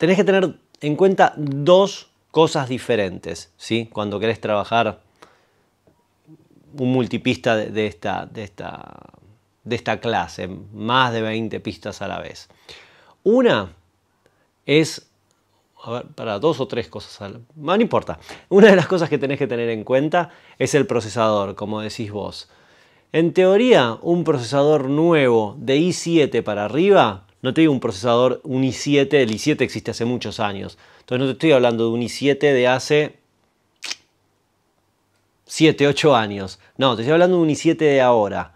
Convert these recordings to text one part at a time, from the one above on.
tenés que tener en cuenta dos cosas diferentes, ¿sí? Cuando querés trabajar un multipista de, esta, de esta clase, más de 20 pistas a la vez. Una es a ver, para dos o tres cosas, no importa. Una de las cosas que tenés que tener en cuenta es el procesador, como decís vos. En teoría, un procesador nuevo de i7 para arriba no te digo un procesador, un i7, el i7 existe hace muchos años. Entonces no te estoy hablando de un i7 de hace 7, 8 años. No, te estoy hablando de un i7 de ahora.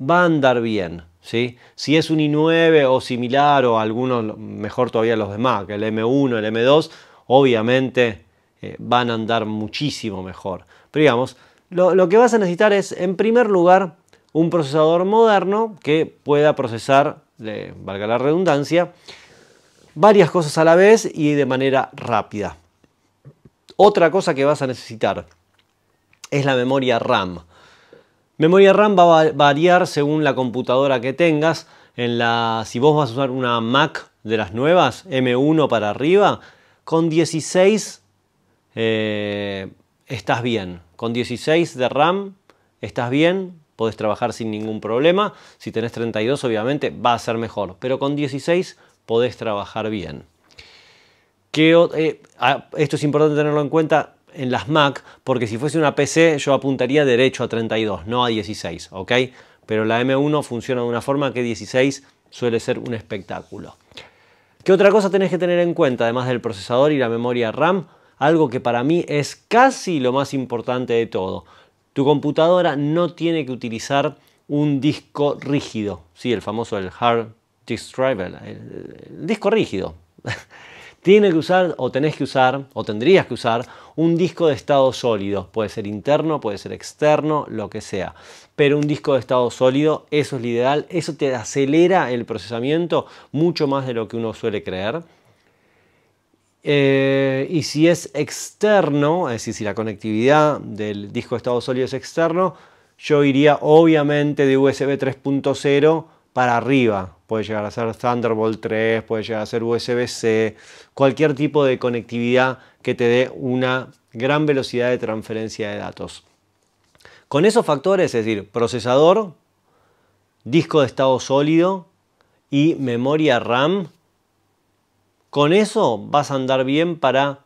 Va a andar bien. ¿Sí? Si es un i9 o similar o algunos, mejor todavía los demás, que el M1, el M2, obviamente eh, van a andar muchísimo mejor. Pero digamos, lo, que vas a necesitar es, en primer lugar, un procesador moderno que pueda procesar valga la redundancia, varias cosas a la vez y de manera rápida. Otra cosa que vas a necesitar es la memoria RAM. Memoria RAM va a variar según la computadora que tengas. En la, si vos vas a usar una Mac de las nuevas, M1 para arriba, con 16 eh, estás bien. Con 16 de RAM estás bien podés trabajar sin ningún problema. Si tenés 32, obviamente va a ser mejor, pero con 16 podés trabajar bien. Que, eh, esto es importante tenerlo en cuenta en las Mac, porque si fuese una PC yo apuntaría derecho a 32, no a 16, ¿ok? Pero la M1 funciona de una forma que 16 suele ser un espectáculo. ¿Qué otra cosa tenés que tener en cuenta, además del procesador y la memoria RAM? Algo que para mí es casi lo más importante de todo, tu computadora no tiene que utilizar un disco rígido, ¿sí? el famoso el hard disk drive, el, disco rígido. tiene que usar o tenés que usar o tendrías que usar un disco de estado sólido. Puede ser interno, puede ser externo, lo que sea. Pero un disco de estado sólido, eso es lo ideal. Eso te acelera el procesamiento mucho más de lo que uno suele creer. Eh, y si es externo, es decir, si la conectividad del disco de estado sólido es externo, yo iría obviamente de USB 3.0 para arriba. Puede llegar a ser Thunderbolt 3, puede llegar a ser USB-C, cualquier tipo de conectividad que te dé una gran velocidad de transferencia de datos. Con esos factores, es decir, procesador, disco de estado sólido y memoria RAM, con eso vas a andar bien para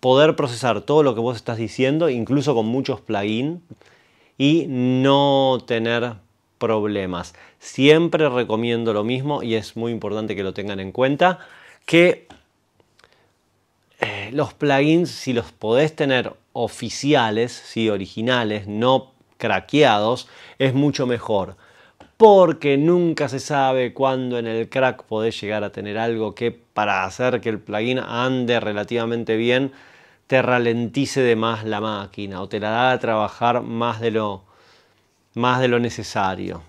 poder procesar todo lo que vos estás diciendo, incluso con muchos plugins, y no tener problemas. Siempre recomiendo lo mismo y es muy importante que lo tengan en cuenta, que eh, los plugins, si los podés tener oficiales, si originales, no craqueados, es mucho mejor porque nunca se sabe cuándo en el crack podés llegar a tener algo que para hacer que el plugin ande relativamente bien te ralentice de más la máquina o te la da a trabajar más de lo, más de lo necesario.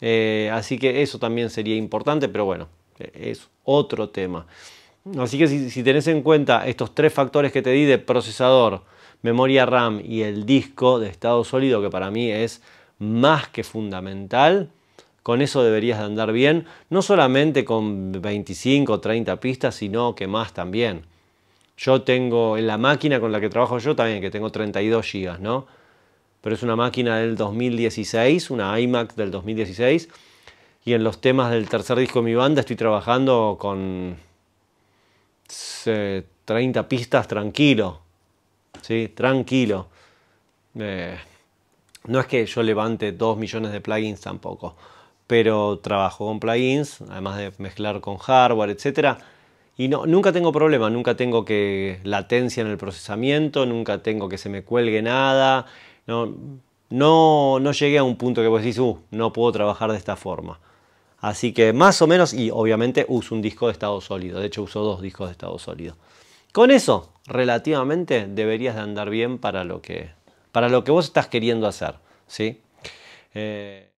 Eh, así que eso también sería importante, pero bueno, e-, es otro tema. Así que si tenés en cuenta estos tres factores que te di de procesador, memoria RAM y el disco de estado sólido, que para mí es más que fundamental, con eso deberías de andar bien, no solamente con 25 o 30 pistas, sino que más también. Yo tengo en la máquina con la que trabajo yo también, que tengo 32 GB, ¿no? Pero es una máquina del 2016, una iMac del 2016, y en los temas del tercer disco de mi banda estoy trabajando con 30 eh, pistas tranquilo, ¿sí? Tranquilo. Eh, no es que yo levante 2 millones de plugins tampoco pero trabajo con plugins, además de mezclar con hardware, etc. Y no, nunca tengo problema, nunca tengo que latencia en el procesamiento, nunca tengo que se me cuelgue nada. No, no, llegué a un punto que vos decís, uh, no puedo trabajar de esta forma. Así que más o menos, y obviamente uso un disco de estado sólido, de hecho uso dos discos de estado sólido. Con eso, relativamente, deberías de andar bien para lo que, para lo que vos estás queriendo hacer. ¿sí? Eh,